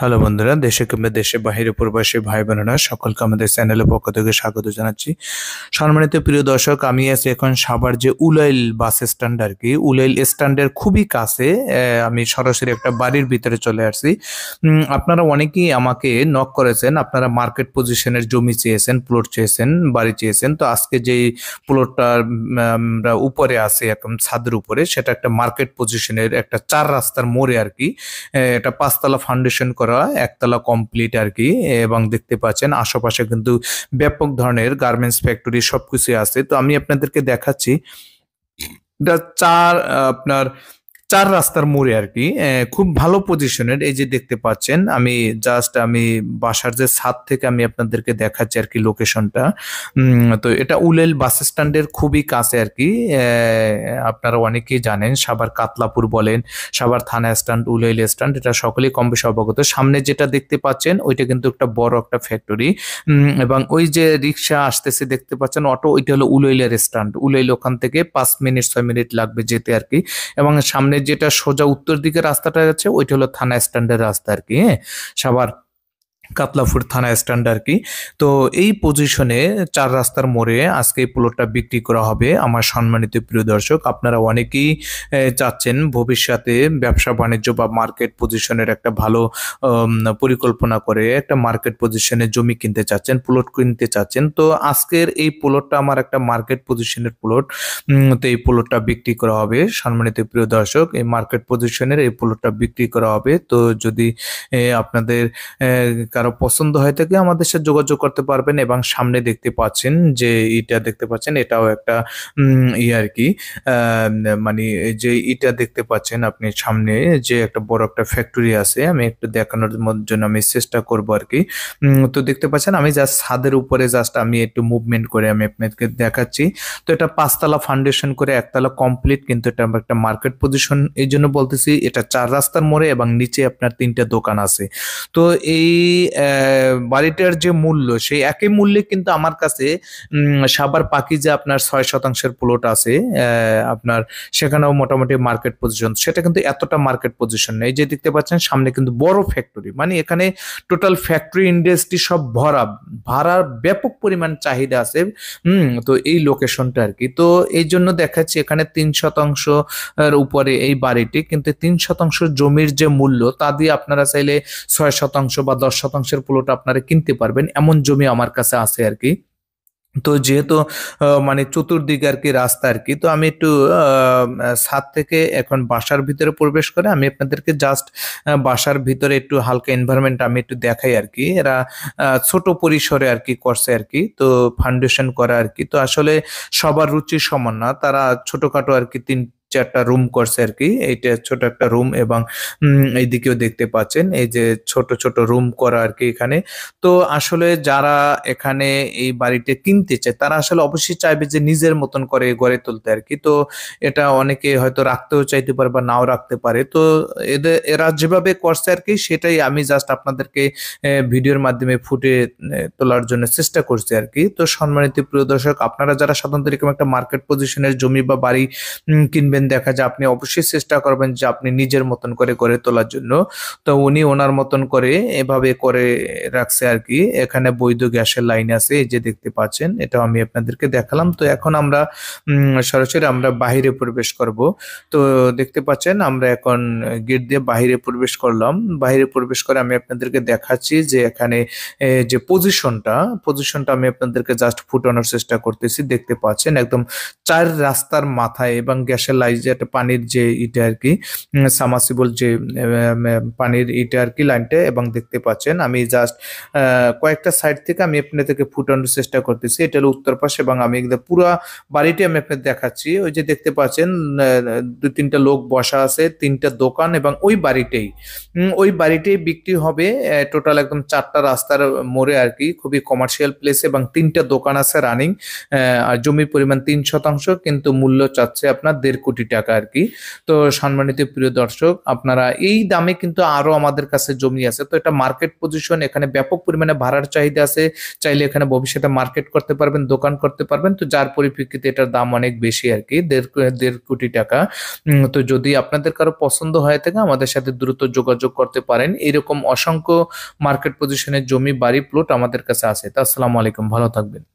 hello বন্ধুরা দেশে কিংবা দেশে বাহিরে প্রবাসী ভাই বোনেরা সকলকে আমাদের চ্যানেলের পক্ষ থেকে স্বাগত জানাচ্ছি সম্মানিত প্রিয় দর্শক আমি আছি এখন সাবার যে উলাইল বাস স্ট্যান্ড আর কি উলাইল স্ট্যান্ডের খুবই কাছে আমি সরাসরি একটা বাড়ির ভিতরে চলে আসছি আপনারা অনেকেই আমাকে নক করেছেন আপনারা মার্কেট পজিশনের জমি চেয়েছেন প্লট চেয়েছেন বাড়ি চেয়েছেন তো আজকে যেই প্লটটার উপরে আছে একদম ছাদের উপরে সেটা একটা মার্কেট পজিশনের একটা চার রাস্তার মোড়ে আর কি এটা পাঁচতলা ফাউন্ডেশন করা একতলা কমপ্লিট আর কি এবং দেখতে পাচ্ছেন আশেপাশে কিন্তু ব্যাপক ধরনের গার্মেন্টস ফ্যাক্টরি সবকিছু আছে তো আমি আপনাদেরকে দেখাচ্ছি এটা চার আপনার চার রাস্তার মোড়ে আর কি খুব ভালো পজিশনের এই যে দেখতে পাচ্ছেন আমি জাস্ট আমি বাসার যে ছাদ থেকে আমি আপনাদেরকে দেখাচ্ছি আর কি লোকেশনটা তো এটা উলেল বাস স্ট্যান্ডের খুবই কাছে আর কি আপনারা অনেকেই জানেন সাবার কাতলাপুর বলেন সাবার থানা স্ট্যান্ড উলেল স্ট্যান্ড এটা সকলেই কম বেশি অবগত সামনে যেটা দেখতে পাচ্ছেন ওইটা কিন্তু একটা বড় একটা ফ্যাক্টরি এবং ওই যে রিক্সা আসতেছে দেখতে পাচ্ছেন অটো ওইটা হলো উলেলের স্ট্যান্ড উলেল ওখান থেকে পাঁচ মিনিট ছয় মিনিট লাগবে যেতে আর কি এবং সামনে যেটা সোজা উত্তর দিকে রাস্তাটা আছে ওইটা হলো থানা স্ট্যান্ডের রাস্তা আর কি হ্যাঁ সবার কাতলাফুর থানা স্ট্যান্ড আর কি তো এই পজিশনে চার রাস্তার মোড়ে আজকে এই প্লটটা বিক্রি করা হবে আমার সম্মানিত প্রিয় দর্শক আপনারা অনেকেই চাচ্ছেন ভবিষ্যতে ব্যবসা বাণিজ্য বা মার্কেট পজিশনের একটা ভালো পরিকল্পনা করে একটা মার্কেট পজিশনে জমি কিনতে চাচ্ছেন প্লট কিনতে চাচ্ছেন তো আজকের এই প্লটটা আমার একটা মার্কেট পজিশনের প্লট তো এই প্লটটা বিক্রি করা হবে সম্মানিত প্রিয় দর্শক এই মার্কেট পজিশনের এই প্লটটা বিক্রি করা হবে তো যদি আপনাদের কারো পছন্দ হয় থেকে আমাদের সাথে যোগাযোগ করতে পারবেন এবং সামনে দেখতে পাচ্ছেন যে এটা দেখতে পাচ্ছেন এটাও একটা ই আর কি মানে যে এটা দেখতে পাচ্ছেন আপনি সামনে যে একটা বড় একটা ফ্যাক্টরি আছে আমি একটু দেখানোর জন্য আমি চেষ্টা করব আর কি তো দেখতে পাচ্ছেন আমি জাস্ট ছাদের উপরে জাস্ট আমি একটু মুভমেন্ট করে আমি আপনাকে দেখাচ্ছি তো এটা পাঁচতলা ফাউন্ডেশন করে একতলা কমপ্লিট কিন্তু এটা একটা মার্কেট পজিশন এই জন্য বলতেছি এটা চার রাস্তার মোড়ে এবং নিচে আপনার তিনটা দোকান আছে তো এই বাড়িটার যে মূল্য সেই একই মূল্যে কিন্তু আমার কাছে সাবার পাখি যে আপনার ছয় শতাংশের প্লট আছে আপনার সেখানেও মোটামুটি মার্কেট পজিশন সেটা কিন্তু এতটা মার্কেট পজিশন নেই যে দেখতে পাচ্ছেন সামনে কিন্তু বড় ফ্যাক্টরি মানে এখানে টোটাল ফ্যাক্টরি ইন্ডাস্ট্রি সব ভরা ভাড়ার ব্যাপক পরিমাণ চাহিদা আছে হুম তো এই লোকেশনটা আর কি তো এই জন্য দেখাচ্ছি এখানে তিন শতাংশ উপরে এই বাড়িটি কিন্তু তিন শতাংশ জমির যে মূল্য তা দিয়ে আপনারা চাইলে ছয় শতাংশ বা দশ শতাংশ শতাংশের প্লট আপনারা কিনতে পারবেন এমন জমি আমার কাছে আছে আর কি তো যেহেতু মানে চতুর্দিকে আর কি রাস্তা আর কি তো আমি একটু ছাদ থেকে এখন বাসার ভিতরে প্রবেশ করে আমি আপনাদেরকে জাস্ট বাসার ভিতরে একটু হালকা এনভায়রনমেন্ট আমি একটু দেখাই আর কি এরা ছোট পরিসরে আর কি করছে আর কি তো ফাউন্ডেশন করা আর কি তো আসলে সবার রুচি সমান না তারা ছোটোখাটো আর কি তিন চারটা রুম করছে আর কি এইটা ছোট একটা রুম এবং এইদিকেও দেখতে পাচ্ছেন এই যে ছোট ছোট রুম করা আর কি এখানে তো আসলে যারা এখানে এই বাড়িটা কিনতে চায় তারা আসলে অবশ্যই চাইবে যে নিজের মতন করে গড়ে তুলতে আর কি তো এটা অনেকে হয়তো রাখতেও চাইতে পারে বা নাও রাখতে পারে তো এদের এরা যেভাবে করছে আর কি সেটাই আমি জাস্ট আপনাদেরকে ভিডিওর মাধ্যমে ফুটে তোলার জন্য চেষ্টা করছি আর কি তো সম্মানিত প্রিয় দর্শক আপনারা যারা সাধারণত এরকম একটা মার্কেট পজিশনের জমি বা বাড়ি কিনবেন দেন দেখা যায় আপনি অবশ্যই চেষ্টা করবেন যে আপনি নিজের মতন করে করে তোলার জন্য তো উনি ওনার মতন করে এভাবে করে রাখছে আর কি এখানে বৈধ গ্যাসের লাইন আছে এই যে দেখতে পাচ্ছেন এটা আমি আপনাদেরকে দেখালাম তো এখন আমরা সরাসরি আমরা বাহিরে প্রবেশ করব তো দেখতে পাচ্ছেন আমরা এখন গেট দিয়ে বাহিরে প্রবেশ করলাম বাহিরে প্রবেশ করে আমি আপনাদেরকে দেখাচ্ছি যে এখানে যে পজিশনটা পজিশনটা আমি আপনাদেরকে জাস্ট ফুটানোর চেষ্টা করতেছি দেখতে পাচ্ছেন একদম চার রাস্তার মাথায় এবং গ্যাসের লাইন সাইজ যে একটা পানির যে ইটা আর কি সামাসিবল যে পানির এটা আর কি লাইনটা এবং দেখতে পাচ্ছেন আমি জাস্ট কয়েকটা সাইড থেকে আমি থেকে ফুটানোর চেষ্টা করতেছি এটা হলো উত্তর পাশে এবং আমি একদম পুরো বাড়িটি আমি আপনাদের দেখাচ্ছি ওই যে দেখতে পাচ্ছেন দু তিনটা লোক বসা আছে তিনটা দোকান এবং ওই বাড়িটাই ওই বাড়িটাই বিক্রি হবে টোটাল একদম চারটা রাস্তার মোড়ে আর কি খুবই কমার্শিয়াল প্লেস এবং তিনটা দোকান আছে রানিং আর জমির পরিমাণ তিন শতাংশ কিন্তু মূল্য চাচ্ছে আপনার দেড় কোটি কোটি টাকা আর কি তো সম্মানিত প্রিয় দর্শক আপনারা এই দামে কিন্তু আরো আমাদের কাছে জমি আছে তো এটা মার্কেট পজিশন এখানে ব্যাপক পরিমাণে ভাড়ার চাহিদা আছে চাইলে এখানে ভবিষ্যতে মার্কেট করতে পারবেন দোকান করতে পারবেন তো যার পরিপ্রেক্ষিতে এটার দাম অনেক বেশি আর কি দেড় দেড় কোটি টাকা তো যদি আপনাদের কারো পছন্দ হয়ে থাকে আমাদের সাথে দ্রুত যোগাযোগ করতে পারেন এরকম অসংখ্য মার্কেট পজিশনের জমি বাড়ি প্লট আমাদের কাছে আছে তা আসসালামু আলাইকুম ভালো থাকবেন